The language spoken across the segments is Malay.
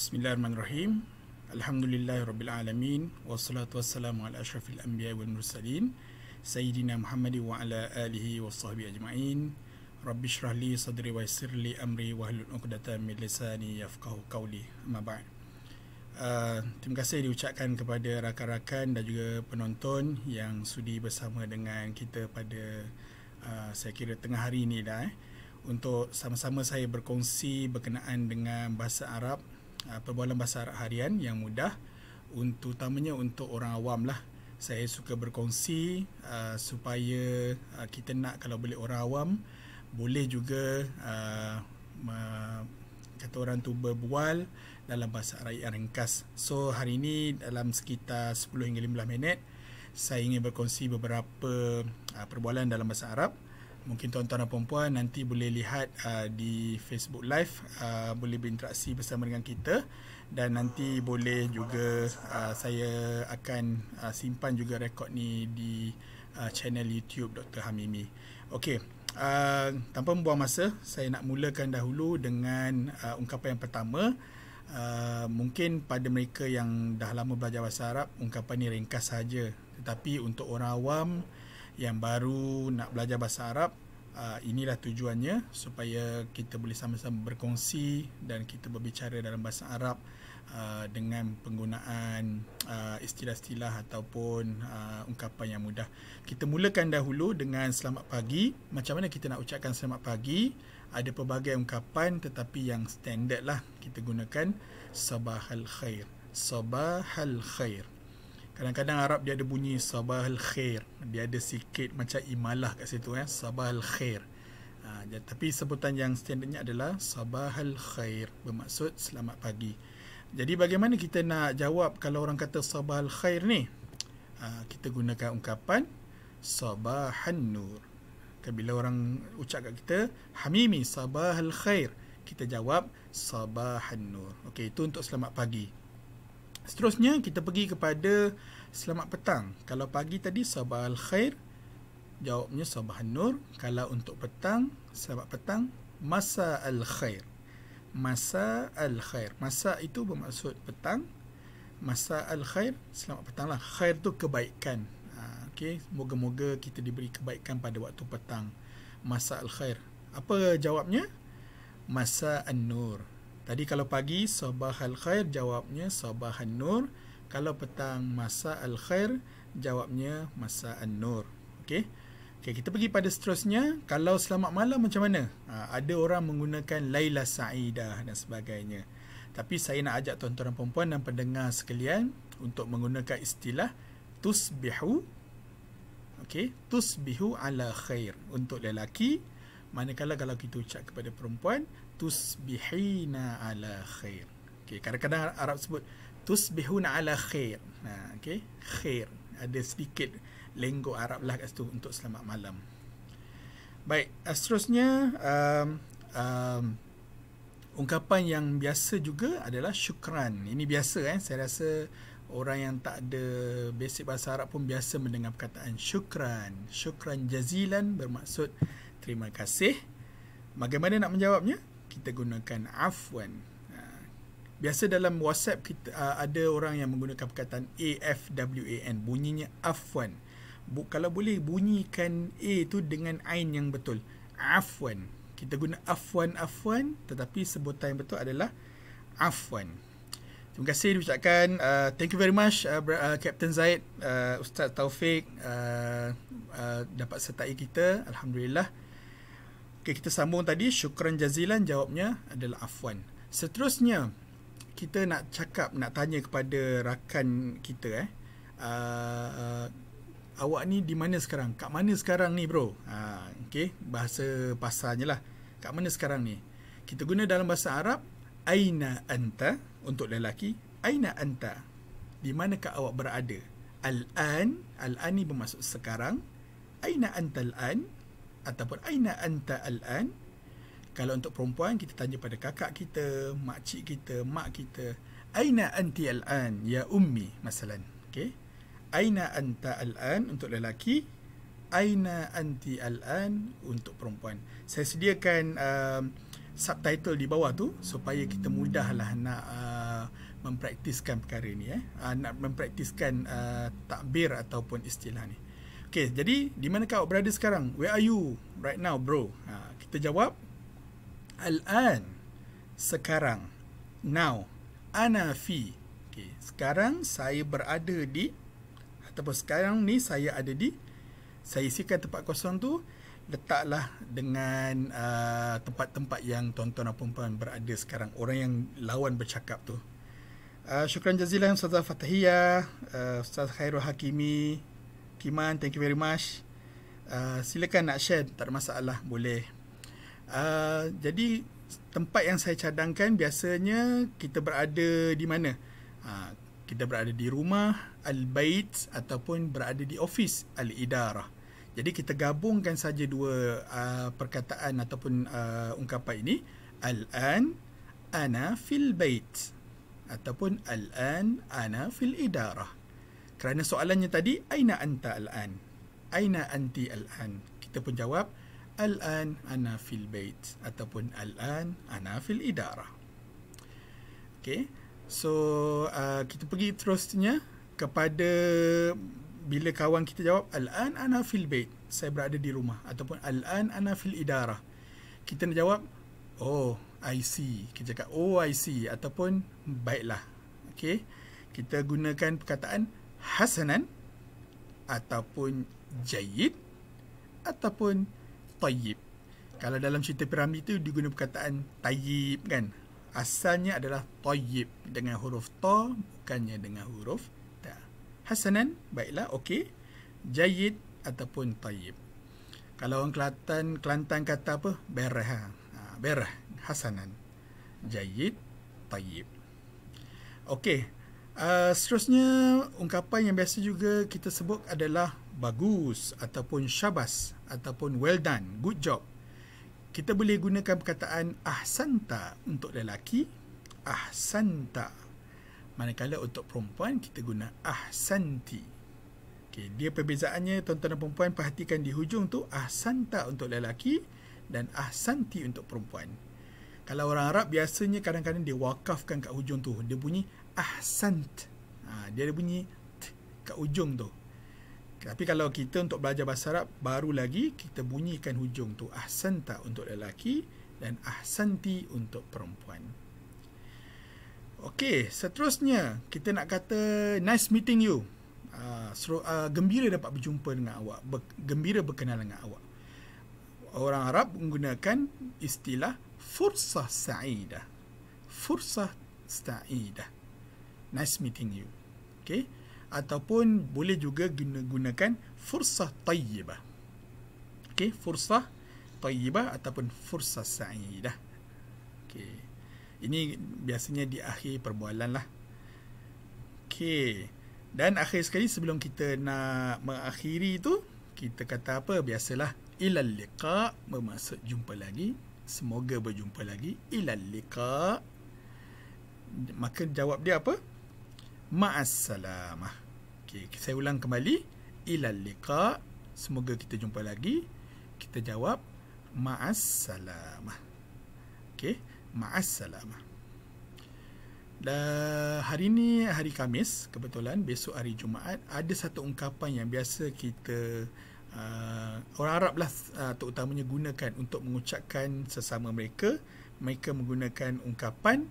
Bismillahirrahmanirrahim. Alhamdulillahirrabbilalamin. Wassalatu wassalamu ala ashrafil anbiya wal mursalin. Sayyidina Muhammadin wa ala alihi wa sahbihi ajma'in. Rabbi syrah li sadri wa yisir li amri wa hlul uqdata min lisani yafqahu qawli. Amma Uh, terima kasih diucapkan kepada rakan-rakan dan juga penonton yang sudi bersama dengan kita pada uh, saya kira tengah hari ini dah eh, untuk sama-sama saya berkongsi berkenaan dengan bahasa Arab Ah, perbualan bahasa Arab harian yang mudah untuk utamanya untuk orang awam lah. Saya suka berkongsi uh, supaya uh, kita nak kalau boleh orang awam boleh juga uh, uh, kata orang tu berbual dalam bahasa Arab yang ringkas. So hari ini dalam sekitar 10 hingga 15 minit saya ingin berkongsi beberapa uh, perbualan dalam bahasa Arab mungkin tuan-tuan dan puan-puan nanti boleh lihat uh, di Facebook live uh, boleh berinteraksi bersama dengan kita dan nanti boleh juga uh, saya akan uh, simpan juga rekod ni di uh, channel YouTube Dr Hamimi. Okey. Uh, tanpa membuang masa, saya nak mulakan dahulu dengan uh, ungkapan yang pertama. Uh, mungkin pada mereka yang dah lama belajar bahasa Arab, ungkapan ni ringkas saja. Tetapi untuk orang awam, yang baru nak belajar bahasa Arab uh, inilah tujuannya supaya kita boleh sama-sama berkongsi dan kita berbicara dalam bahasa Arab uh, dengan penggunaan uh, istilah-istilah ataupun ungkapan yang mudah. Kita mulakan dahulu dengan selamat pagi. Macam mana kita nak ucapkan selamat pagi? Ada pelbagai ungkapan tetapi yang standard lah kita gunakan sabahal khair. Sabahal khair. Kadang-kadang Arab dia ada bunyi sabah al-khair. Dia ada sikit macam imalah kat situ. Eh? Sabah al-khair. Ha, tapi sebutan yang standardnya adalah sabah al-khair. Bermaksud selamat pagi. Jadi bagaimana kita nak jawab kalau orang kata sabah al-khair ni? Ha, kita gunakan ungkapan sabah nur kan Bila orang ucap kat kita, Hamimi sabah al-khair. Kita jawab sabah nur Okey, itu untuk selamat pagi. Seterusnya kita pergi kepada selamat petang. Kalau pagi tadi sabah al khair, jawabnya sabah nur. Kalau untuk petang, selamat petang, masa al khair. Masa al khair. Masa itu bermaksud petang. Masa al khair, selamat petang lah. Khair tu kebaikan. Ha, okay, moga-moga kita diberi kebaikan pada waktu petang. Masa al khair. Apa jawabnya? Masa an nur. Tadi kalau pagi sabah al khair jawabnya sabah an nur. Kalau petang masa al khair jawabnya masa an nur. Okey. Okey kita pergi pada seterusnya. Kalau selamat malam macam mana? Ha, ada orang menggunakan Laila Saidah dan sebagainya. Tapi saya nak ajak tuan-tuan perempuan dan pendengar sekalian untuk menggunakan istilah tusbihu. Okey, tusbihu ala khair untuk lelaki. Manakala kalau kita ucap kepada perempuan, tusbihina ala khair. Okey, kadang-kadang Arab sebut tusbihuna ala khair. Ha, okey, khair. Ada sedikit lenggok Arab lah kat situ untuk selamat malam. Baik, eh, seterusnya um, um, ungkapan yang biasa juga adalah syukran. Ini biasa eh, saya rasa orang yang tak ada basic bahasa Arab pun biasa mendengar perkataan syukran. Syukran jazilan bermaksud terima kasih. Bagaimana nak menjawabnya? kita gunakan afwan. Ha. Biasa dalam WhatsApp kita ha, ada orang yang menggunakan perkataan AFWAN bunyinya afwan. Bu, kalau boleh bunyikan A tu dengan ain yang betul. Afwan. Kita guna afwan afwan tetapi sebutan yang betul adalah afwan. Terima kasih diucapkan uh, thank you very much uh, uh, Captain Zaid uh, Ustaz Taufik uh, uh, dapat sertai kita alhamdulillah. Okay, kita sambung tadi syukran jazilan jawabnya adalah afwan. Seterusnya kita nak cakap nak tanya kepada rakan kita eh. Uh, uh, awak ni di mana sekarang? Kat mana sekarang ni bro? Uh, ah, okay, bahasa pasarnya lah. Kat mana sekarang ni? Kita guna dalam bahasa Arab aina anta untuk lelaki, aina anta. Di mana manakah awak berada? Al-an, al-an ni bermaksud sekarang. Aina antal an ataupun aina anta al'an kalau untuk perempuan kita tanya pada kakak kita mak cik kita mak kita aina anti al'an ya ummi masalan okey aina anta al'an untuk lelaki aina anti al'an untuk perempuan saya sediakan uh, subtitle di bawah tu supaya kita mudahlah nak uh, mempraktiskan perkara ni eh uh, nak mempraktiskan uh, takbir ataupun istilah ni Okay, jadi di mana kau berada sekarang? Where are you right now, bro? Ha, kita jawab Al-an Sekarang Now Ana fi okay, Sekarang saya berada di Ataupun sekarang ni saya ada di Saya isikan tempat kosong tu Letaklah dengan uh, tempat-tempat yang tuan-tuan dan perempuan berada sekarang Orang yang lawan bercakap tu Uh, syukran jazilan Ustazah Fatahiyah, uh, Ustaz Khairul Hakimi, Kiman, thank you very much. Uh, silakan nak share, tak ada masalah, boleh. Uh, jadi tempat yang saya cadangkan biasanya kita berada di mana? Uh, kita berada di rumah al-bait ataupun berada di ofis al-idarah. Jadi kita gabungkan saja dua uh, perkataan ataupun uh, ungkapan ini al-an ana fil bait ataupun al-an ana fil idarah. Kerana soalannya tadi aina anta al'an? Aina anti al'an? Kita pun jawab al'an ana fil bait ataupun al'an ana fil idara. Okay. So uh, kita pergi terusnya kepada bila kawan kita jawab al'an ana fil bait. Saya berada di rumah ataupun al'an ana fil idara, Kita nak jawab oh I see. Kita cakap oh I see ataupun baiklah. Okay. Kita gunakan perkataan hasanan ataupun jayid ataupun tayyib. Kalau dalam cerita piramidi itu diguna perkataan tayyib kan. Asalnya adalah tayyib dengan huruf ta bukannya dengan huruf ta. Hasanan baiklah okey. Jayid ataupun tayyib. Kalau orang Kelantan Kelantan kata apa? Berah. Ha, ha berah hasanan. Jayid tayyib. Okey, Ah, seterusnya ungkapan yang biasa juga kita sebut adalah bagus ataupun syabas ataupun well done, good job. Kita boleh gunakan perkataan ahsanta untuk lelaki, ahsanta. Manakala untuk perempuan kita guna ahsanti. Okay dia perbezaannya tuan-tuan dan puan perhatikan di hujung tu ahsanta untuk lelaki dan ahsanti untuk perempuan kalau orang Arab biasanya kadang-kadang dia wakafkan kat hujung tu dia bunyi ahsant ha, dia ada bunyi t kat hujung tu tapi kalau kita untuk belajar bahasa Arab baru lagi kita bunyikan hujung tu ahsanta untuk lelaki dan ahsanti untuk perempuan Okey, seterusnya kita nak kata nice meeting you. Uh, seru, uh, gembira dapat berjumpa dengan awak, ber, gembira berkenalan dengan awak orang Arab menggunakan istilah fursah sa'idah. Fursah sa'idah. Nice meeting you. Okay. Ataupun boleh juga guna gunakan fursah tayyibah. Okay. Fursah tayyibah ataupun fursah sa'idah. Okay. Ini biasanya di akhir perbualan lah. Okay. Dan akhir sekali sebelum kita nak mengakhiri tu, kita kata apa? Biasalah ila liqa bermaksud jumpa lagi semoga berjumpa lagi ila liqa maka jawab dia apa ma'assalamah okey saya ulang kembali ila liqa semoga kita jumpa lagi kita jawab ma'assalamah okey ma'assalamah dah hari ini hari Kamis kebetulan besok hari Jumaat ada satu ungkapan yang biasa kita Ah, orang Arab lah uh, ah, terutamanya gunakan untuk mengucapkan sesama mereka mereka menggunakan ungkapan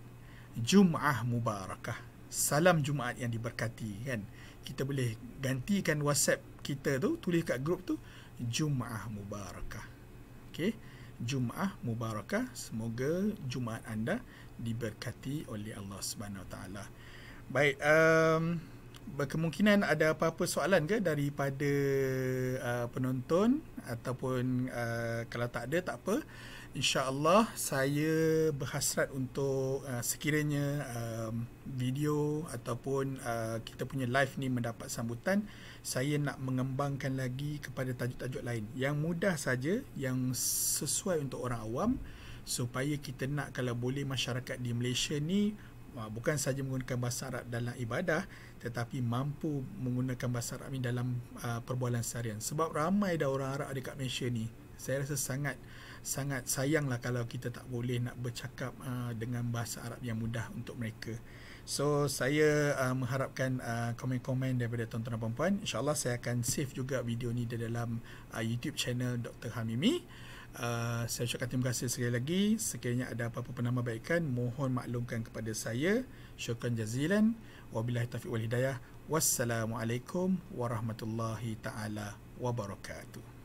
Jum'ah Mubarakah salam Jumaat yang diberkati kan kita boleh gantikan WhatsApp kita tu tulis kat grup tu Jum'ah Mubarakah okay Jum'ah Mubarakah semoga Jumaat anda diberkati oleh Allah Subhanahu Wa Taala baik um, kemungkinan ada apa-apa soalan ke daripada uh, penonton ataupun uh, kalau tak ada tak apa insyaallah saya berhasrat untuk uh, sekiranya um, video ataupun uh, kita punya live ni mendapat sambutan saya nak mengembangkan lagi kepada tajuk-tajuk lain yang mudah saja yang sesuai untuk orang awam supaya kita nak kalau boleh masyarakat di Malaysia ni Ah, bukan saja menggunakan bahasa Arab dalam ibadah tetapi mampu menggunakan bahasa Arab ni dalam uh, perbualan seharian sebab ramai dah orang Arab dekat Malaysia ni saya rasa sangat sangat sayanglah kalau kita tak boleh nak bercakap uh, dengan bahasa Arab yang mudah untuk mereka so saya uh, mengharapkan uh, komen-komen daripada tuan-tuan dan puan-puan insyaallah saya akan save juga video ni di dalam uh, YouTube channel Dr Hamimi Ah, saya ucapkan terima kasih sekali lagi. Sekiranya ada apa-apa penambahbaikan, mohon maklumkan kepada saya. Syukran jazilan. Wabillahi taufiq wal hidayah. Wassalamualaikum warahmatullahi taala wabarakatuh.